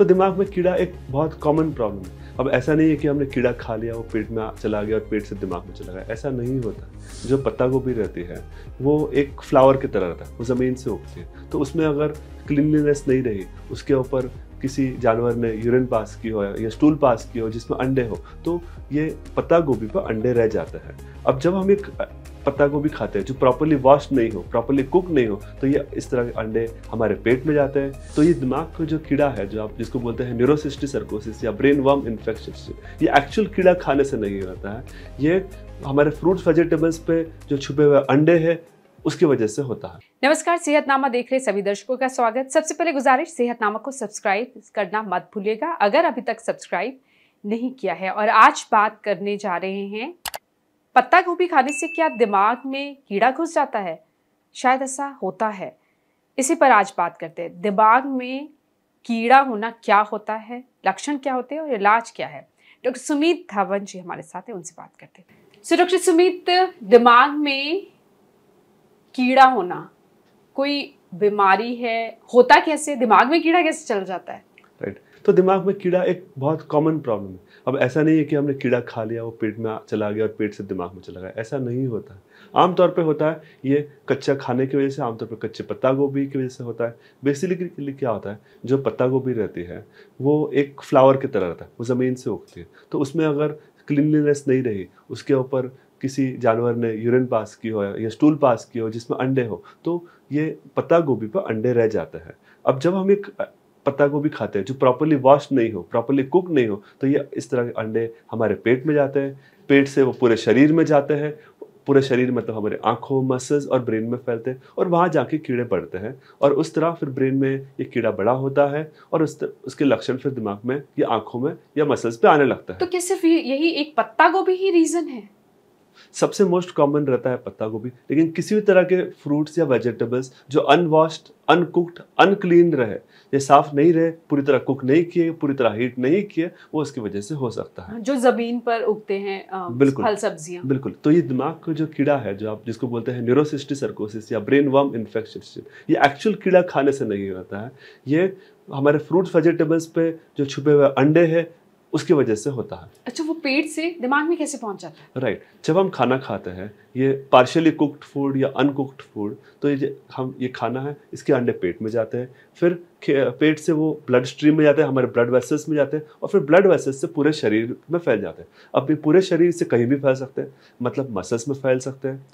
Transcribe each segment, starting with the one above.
तो दिमाग में कीड़ा एक बहुत कॉमन प्रॉब्लम है अब ऐसा नहीं है कि हमने कीड़ा खा लिया वो पेट में चला गया और पेट से दिमाग में चला गया ऐसा नहीं होता जो पत्ता गोभी रहती है वो एक फ्लावर की तरह रहता है वो ज़मीन से उगती है तो उसमें अगर क्लिनलीनेस नहीं रही उसके ऊपर किसी जानवर ने यूरिन पास की हो या स्टूल पास की हो जिसमें अंडे हो तो ये पत्ता गोभी पर अंडे रह जाते हैं अब जब हम एक पत्ता गोभी खाते हैं जो प्रॉपरली वॉश नहीं हो प्रॉपरली कुक नहीं हो तो ये इस तरह के अंडे हमारे पेट में जाते हैं तो ये दिमाग का जो कीड़ा है जो आप जिसको बोलते हैं न्यूरोसिस्टी सर्कोसिस या ब्रेन वर्म इन्फेक्शन ये एक्चुअल कीड़ा खाने से नहीं होता है ये हमारे फ्रूट्स वेजिटेबल्स पे जो छुपे हुए अंडे हैं उसकी वजह से होता है नमस्कार सेहतनामा देख रहे सभी दर्शकों का स्वागत सबसे पहले गुजारिश सेहतनामा को सब्सक्राइब करना मत भूलिएगा अगर अभी तक सब्सक्राइब नहीं किया है और आज बात करने जा रहे हैं पत्ता गोभी खाने से क्या दिमाग में कीड़ा घुस जाता है शायद ऐसा होता है इसी पर आज बात करते हैं दिमाग में कीड़ा होना क्या होता है लक्षण क्या होते हैं और इलाज क्या है डॉक्टर सुमित धवन जी हमारे साथ हैं उनसे बात करते हैं सो डॉक्टर सुमित दिमाग में कीड़ा होना कोई बीमारी है होता कैसे दिमाग में कीड़ा कैसे चल जाता है राइट right. तो दिमाग में कीड़ा एक बहुत कॉमन प्रॉब्लम है अब ऐसा नहीं है कि हमने कीड़ा खा लिया वो पेट में चला गया और पेट से दिमाग में चला गया ऐसा नहीं होता है आमतौर पर होता है ये कच्चा खाने की वजह से आमतौर पर कच्चे पत्ता गोभी की वजह से होता है बेसिकली क्या होता है जो पत्ता गोभी रहती है वो एक फ्लावर की तरह रहता है वो ज़मीन से उगती है तो उसमें अगर क्लिनलीनेस नहीं रही उसके ऊपर किसी जानवर ने यूरिन पास की हो या स्टूल पास की हो जिसमें अंडे हो तो ये पत्ता गोभी पर अंडे रह जाते हैं अब जब हम एक पत्ता गोभी खाते हैं जो प्रॉपरली वॉश नहीं हो प्रॉपरली कुक नहीं हो तो ये इस तरह के अंडे हमारे पेट में जाते हैं पेट से वो पूरे शरीर में जाते हैं पूरे शरीर मतलब हमारे आंखों मसल्स और ब्रेन में फैलते हैं और वहाँ जाके कीड़े पड़ते हैं और उस तरह फिर ब्रेन में ये कीड़ा बड़ा होता है और उस तरह उसके लक्षण फिर दिमाग में या आंखों में या मसल्स पे आने लगता है तो क्या सिर्फ यही एक पत्ता गोभी ही रीजन है सबसे मोस्ट कॉमन रहता है पत्ता गोभी लेकिन किसी भी तरह के फ्रूट्स या वेजिटेबल्स जो अनवॉश्ड अनकुक्ड अनक्लीन रहे ये साफ नहीं रहे पूरी तरह कुक नहीं किए पूरी तरह हीट नहीं किए वो उसकी वजह से हो सकता है जो जमीन पर उगते हैं आ, बिल्कुल फल सब्जियां बिल्कुल तो ये दिमाग का जो कीड़ा है जो आप जिसको बोलते हैं न्यूरोसिस्टिसकोसिस या ब्रेन वर्म इन्फेक्शन ये एक्चुअल कीड़ा खाने से नहीं रहता है ये हमारे फ्रूट्स वेजिटेबल्स पे जो छुपे हुए अंडे हैं उसकी वजह से होता है अच्छा वो पेट से दिमाग में कैसे पहुंच जाता है राइट right. जब हम खाना खाते हैं ये पार्शियली कुक्ड फूड या अनकुक्ड फूड तो ये हम ये खाना है इसके अंडे पेट में जाते हैं फिर पेट से वो ब्लड स्ट्रीम में जाते हैं हमारे ब्लड वेसल्स में जाते हैं और फिर ब्लड वेसल्स से पूरे शरीर में फैल जाते हैं अपने पूरे शरीर से कहीं भी फैल सकते हैं मतलब मसल्स में फैल सकते हैं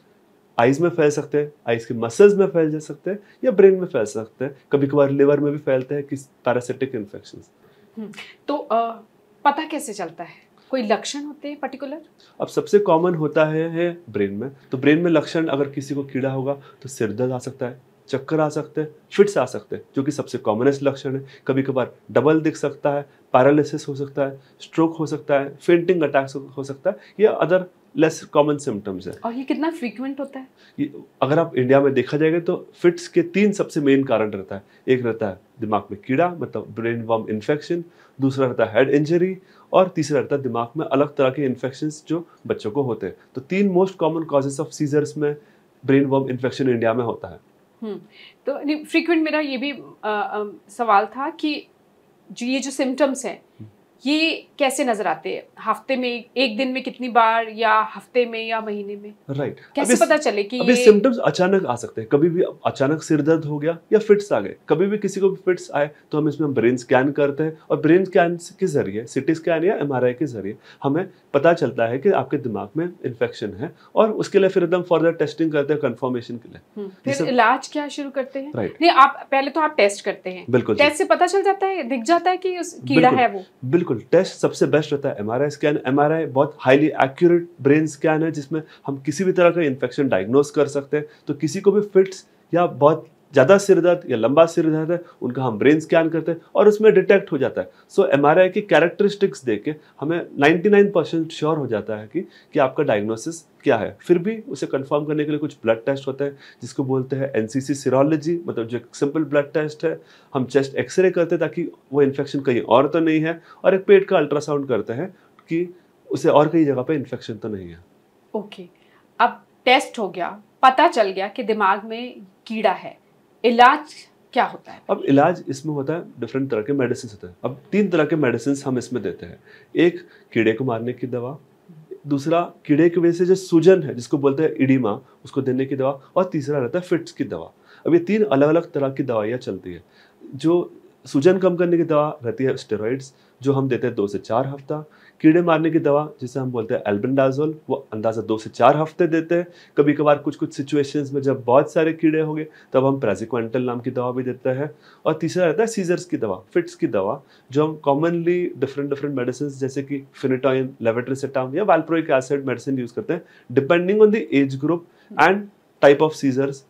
आइज़ में फैल सकते हैं आइज़ के मसल्स में फैल जा सकते हैं या ब्रेन में फैल सकते हैं कभी कभार लिवर में भी फैलते हैं किस पैरासिटिक इन्फेक्शन हम्म, तो पता कैसे चलता है कोई लक्षण होते हैं पर्टिकुलर अब सबसे कॉमन होता है, है ब्रेन में तो ब्रेन में लक्षण अगर किसी को कीड़ा होगा तो सिर दर्द आ सकता है चक्कर आ सकते हैं फिट्स आ सकते हैं जो कि सबसे कॉमनेस्ट लक्षण है कभी कभार डबल दिख सकता है पैरालिसिस हो सकता है स्ट्रोक हो सकता है फेंटिंग अटैक्स हो सकता है या अदर लेस कॉमन सिम्टम्स है और ये कितना फ्रीक्वेंट होता है ये अगर आप इंडिया में देखा जाएगा तो फिट्स के तीन सबसे मेन कारण रहता है एक रहता है दिमाग में कीड़ा मतलब ब्रेन वॉम इन्फेक्शन दूसरा रहता है हेड इंजरी और तीसरा रहता है दिमाग में अलग तरह के इन्फेक्शन जो बच्चों को होते हैं तो तीन most common causes of seizures में ब्रेन वॉम इन्फेक्शन इंडिया में होता है हम्म, तो फ्रीक्वेंट मेरा ये भी आ, आ, सवाल था कि जो ये जो सिम्टम्स हैं हम्म। ये कैसे नजर आते हैं हफ्ते में एक दिन में कितनी बार या हफ्ते में या महीने में राइट right. कैसे पता चले कि अभी ये... सिम्टम्स अचानक आ सकते हैं कभी भी अचानक सिर दर्द हो गया या फिट्स आ गए कभी भी किसी को भी फिट्स आए तो हम इसमें ब्रेन स्कैन करते हैं और ब्रेन स्कैन के जरिए सिटी स्कैन या एम के जरिए हमें पता चलता है कि आपके दिमाग में इन्फेक्शन है और उसके लिए फिर एकदम फर्दर टेस्टिंग करते हैं कन्फर्मेशन के लिए हम्म। फिर इलाज क्या शुरू करते हैं राइट नहीं आप पहले तो आप टेस्ट करते हैं बिल्कुल टेस्ट से पता चल जाता है दिख जाता है कि कीड़ा है वो बिल्कुल बिल्कुल टेस्ट सबसे बेस्ट रहता है एमआरआई स्कैन एमआरआई बहुत हाईली एक्यूरेट ब्रेन स्कैन है जिसमें हम किसी भी तरह का इन्फेक्शन डायग्नोस कर सकते हैं तो किसी को भी फिट्स या बहुत ज़्यादा सिर दर्द या लंबा सिर दर्द है उनका हम ब्रेन स्कैन करते हैं और उसमें डिटेक्ट हो जाता है सो एम आर आई की कैरेक्टरिस्टिक्स देख के हमें 99 परसेंट श्योर हो जाता है कि कि आपका डायग्नोसिस क्या है फिर भी उसे कंफर्म करने के लिए कुछ ब्लड टेस्ट होते हैं जिसको बोलते हैं एन सीरोलॉजी मतलब जो सिंपल ब्लड टेस्ट है हम चेस्ट एक्सरे करते हैं ताकि वो इन्फेक्शन कहीं और तो नहीं है और एक पेट का अल्ट्रासाउंड करते हैं कि उसे और कई जगह पर इन्फेक्शन तो नहीं है ओके okay. अब टेस्ट हो गया पता चल गया कि दिमाग में कीड़ा है इलाज क्या होता है अब इलाज इसमें होता है डिफरेंट तरह के मेडिसिन होते हैं अब तीन तरह के मेडिसिन हम इसमें देते हैं एक कीड़े को मारने की दवा दूसरा कीड़े की वजह से जो सूजन है जिसको बोलते हैं इडिमा उसको देने की दवा और तीसरा रहता है फिट्स की दवा अब ये तीन अलग अलग तरह की दवाइयाँ चलती है जो सूजन कम करने की दवा रहती है स्टेरॉइड्स जो हम देते हैं दो से चार हफ्ता कीड़े मारने की दवा जिसे हम बोलते हैं एल्बेंडाजोल वो अंदाज़ा दो से चार हफ्ते देते हैं कभी कभार कुछ कुछ सिचुएशंस में जब बहुत सारे कीड़े होंगे तब हम प्रेजिक्वेंटल नाम की दवा भी देते हैं और तीसरा रहता है सीजर्स की दवा फिट्स की दवा जो हम कॉमनली डिफरेंट डिफरेंट मेडिसिन जैसे कि फिनिटॉइन लेवेट्रिसटाम या वालप्रोइक एसिड मेडिसिन यूज़ करते हैं depending on the age group and type of seizures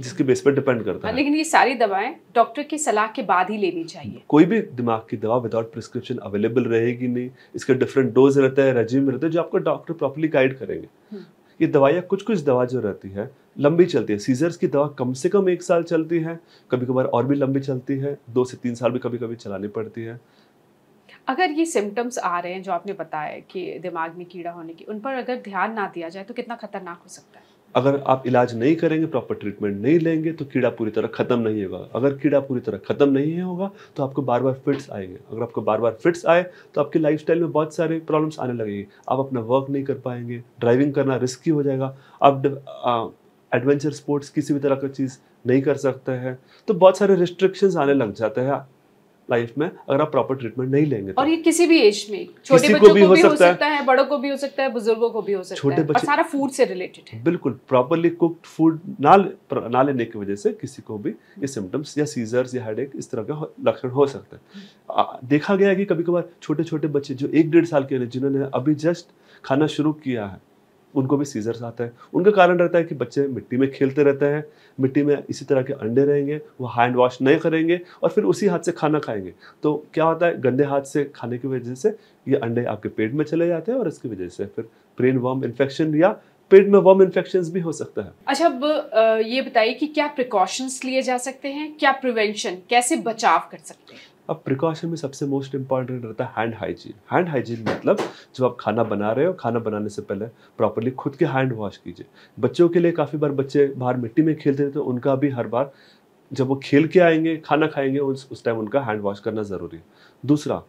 जिसके बेस पर डिपेंड करता हाँ, है लेकिन ये सारी दवाएं डॉक्टर की सलाह के बाद ही लेनी चाहिए कोई भी दिमाग की दवा विदाउट प्रिस्क्रिप्शन अवेलेबल रहेगी नहीं इसके डिफरेंट डोज रहता है रेजिम रहता है जो आपका डॉक्टर प्रॉपरली गाइड करेंगे हम्म। ये दवाइयाँ कुछ कुछ दवा जो रहती है लंबी चलती है सीजर्स की दवा कम से कम एक साल चलती है कभी कभार और भी लंबी चलती है दो से तीन साल भी कभी कभी चलानी पड़ती है अगर ये सिम्टम्स आ रहे हैं जो आपने बताया कि दिमाग में कीड़ा होने की उन पर अगर ध्यान ना दिया जाए तो कितना खतरनाक हो सकता है अगर आप इलाज नहीं करेंगे प्रॉपर ट्रीटमेंट नहीं लेंगे तो कीड़ा पूरी तरह ख़त्म नहीं होगा अगर कीड़ा पूरी तरह ख़त्म नहीं होगा तो आपको बार बार फिट्स आएंगे अगर आपको बार बार फिट्स आए तो आपकी लाइफ में बहुत सारे प्रॉब्लम्स आने लगेंगे आप अपना वर्क नहीं कर पाएंगे ड्राइविंग करना रिस्की हो जाएगा आप एडवेंचर स्पोर्ट्स किसी भी तरह का चीज़ नहीं कर सकते हैं तो बहुत सारे रिस्ट्रिक्शंस आने लग जाते हैं लाइफ में अगर आप प्रॉपर ट्रीटमेंट नहीं लेंगे तो। और ये किसी भी एज में छोटे बच्चों को भी, हो सकता, है, बड़ों को भी हो सकता है बुजुर्गों को भी हो सकता है छोटे बच्चे सारा फूड से रिलेटेड है बिल्कुल प्रॉपरली कुक्ड फूड ना ना लेने की वजह से किसी को भी ये सिम्टम्स या सीजर्स या हेड इस तरह का लक्षण हो सकता है देखा गया है कि कभी कभार छोटे छोटे बच्चे जो एक डेढ़ साल के जिन्होंने अभी जस्ट खाना शुरू किया है उनको भी सीजर्स आता है उनका कारण रहता है कि बच्चे मिट्टी में खेलते रहते हैं मिट्टी में इसी तरह के अंडे रहेंगे वो हैंड वॉश नहीं करेंगे और फिर उसी हाथ से खाना खाएंगे तो क्या होता है गंदे हाथ से खाने की वजह से ये अंडे आपके पेट में चले जाते हैं और इसकी वजह से फिर ब्रेन वर्म इन्फेक्शन या पेट में वर्म इन्फेक्शन भी हो सकता है अच्छा अब ये बताइए कि क्या प्रिकॉशंस लिए जा सकते हैं क्या प्रिवेंशन कैसे बचाव कर सकते हैं अब प्रिकॉशन में सबसे मोस्ट इंपॉर्टेंट रहता है हैंड हाइजीन हैंड हाइजीन मतलब जब आप खाना बना रहे हो खाना बनाने से पहले प्रॉपरली खुद के हैंड वॉश कीजिए बच्चों के लिए काफ़ी बार बच्चे बाहर मिट्टी में खेलते थे तो उनका भी हर बार जब वो खेल के आएंगे खाना खाएंगे उस उस टाइम उनका हैंड वॉश करना ज़रूरी है दूसरा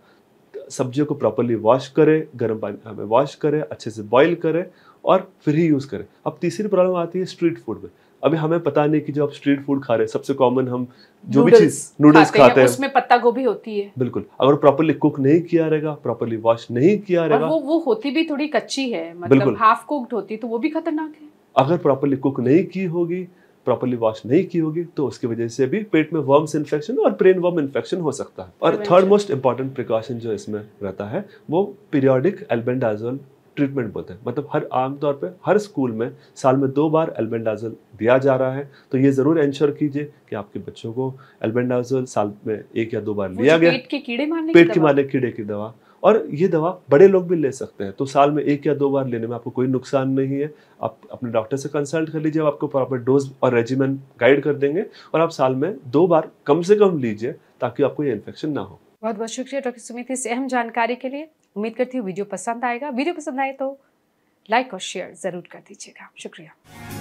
सब्जियों को प्रॉपरली वॉश करें गर्म पानी में वॉश करें अच्छे से बॉईल करें और फिर ही यूज़ करें अब तीसरी प्रॉब्लम आती है स्ट्रीट फूड में अभी हमें पता नहीं कि जो आप स्ट्रीट फूड खा रहे हैं सबसे कॉमन हम जो भी चीज नूडल्स खाते खाते हैं उसमें पत्ता गोभी होती है बिल्कुल अगर प्रॉपरली कुक नहीं किया रहेगा प्रॉपरली वॉश नहीं किया रहेगा वो वो होती भी थोड़ी कच्ची है मतलब हाफ कुक्ड होती है तो वो भी खतरनाक है अगर प्रॉपरली कुक नहीं की होगी प्रॉपरली वॉश नहीं की होगी तो उसकी वजह से भी पेट में वर्म्स इन्फेक्शन और ब्रेन वर्म इन्फेक्शन हो सकता है और थर्ड मोस्ट इंपॉर्टेंट प्रिकॉशन जो इसमें रहता है वो पीरियोडिक एल्बेंडाजोल ट्रीटमेंट बोलते हैं मतलब हर आमतौर पे हर स्कूल में साल में दो बार एल्बेंडाजल दिया जा रहा है तो ये ज़रूर इंश्योर कीजिए कि आपके बच्चों को एल्बेंडाजल साल में एक या दो बार लिया गया पेट के कीड़े मारने पेट की मारने कीड़े की दवा और ये दवा बड़े लोग भी ले सकते हैं तो साल में एक या दो बार लेने में आपको कोई नुकसान नहीं है आप अपने डॉक्टर से कंसल्ट कर लीजिए आपको प्रॉपर डोज और रेजिमेंट गाइड कर देंगे और आप साल में दो बार कम से कम लीजिए ताकि आपको ये इन्फेक्शन ना हो बहुत बहुत शुक्रिया डॉक्टर सुमित इस अहम जानकारी के लिए उम्मीद करती हूँ वीडियो पसंद आएगा वीडियो पसंद आए तो लाइक और शेयर ज़रूर कर दीजिएगा शुक्रिया